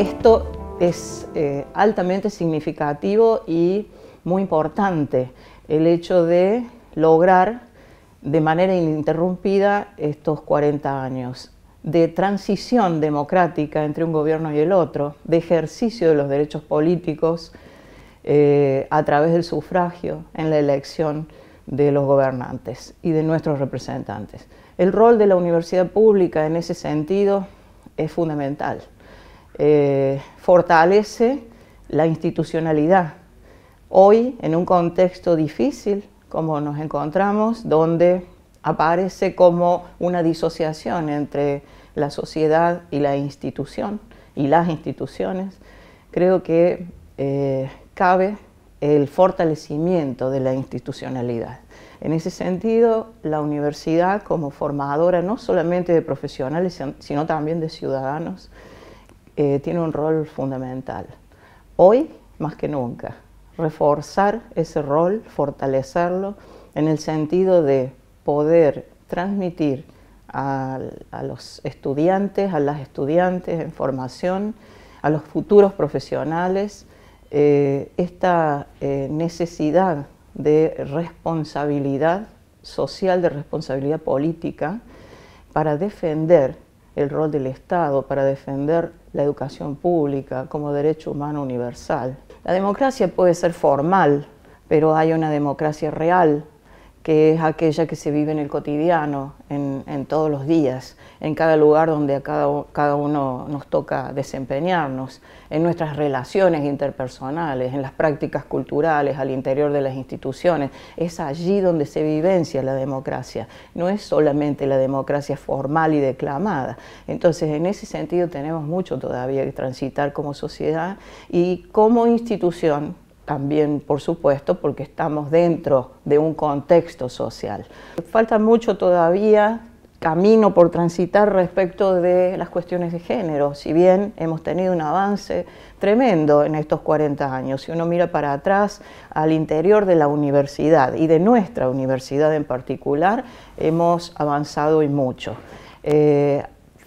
Esto es eh, altamente significativo y muy importante, el hecho de lograr de manera ininterrumpida estos 40 años de transición democrática entre un gobierno y el otro, de ejercicio de los derechos políticos eh, a través del sufragio en la elección de los gobernantes y de nuestros representantes. El rol de la universidad pública en ese sentido es fundamental. Eh, fortalece la institucionalidad. Hoy, en un contexto difícil como nos encontramos, donde aparece como una disociación entre la sociedad y la institución y las instituciones, creo que eh, cabe el fortalecimiento de la institucionalidad. En ese sentido, la universidad como formadora no solamente de profesionales, sino también de ciudadanos, eh, tiene un rol fundamental. Hoy, más que nunca, reforzar ese rol, fortalecerlo, en el sentido de poder transmitir a, los estudiantes, a las estudiantes en formación, a los futuros profesionales, eh, esta eh, necesidad de responsabilidad social, de responsabilidad política, para defender el rol del Estado para defender la educación pública como derecho humano universal. La democracia puede ser formal, pero hay una democracia real que es aquella que se vive en el cotidiano, en, todos los días, en cada lugar donde a cada, cada, uno nos toca desempeñarnos, en nuestras relaciones interpersonales, en las prácticas culturales, al interior de las instituciones. Es allí donde se vivencia la democracia, no es solamente la democracia formal y declamada. Entonces, en ese sentido tenemos mucho todavía que transitar como sociedad y como institución también, por supuesto, porque estamos dentro de un contexto social. Falta mucho todavía camino por transitar respecto de las cuestiones de género, si bien hemos tenido un avance tremendo en estos 40 años. Si uno mira para atrás al interior de la universidad y de nuestra universidad en particular, hemos avanzado y mucho. Eh,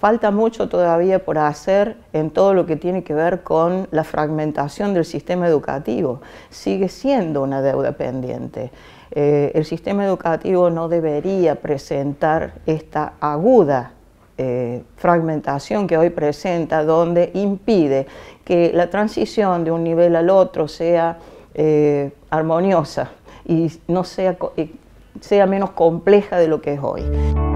falta mucho todavía por hacer en todo lo que tiene que ver con la fragmentación del sistema educativo. Sigue siendo una deuda pendiente. Eh, el sistema educativo no debería presentar esta aguda eh, fragmentación que hoy presenta, donde impide que la transición de un nivel al otro sea eh, armoniosa y no sea, sea menos compleja de lo que es hoy.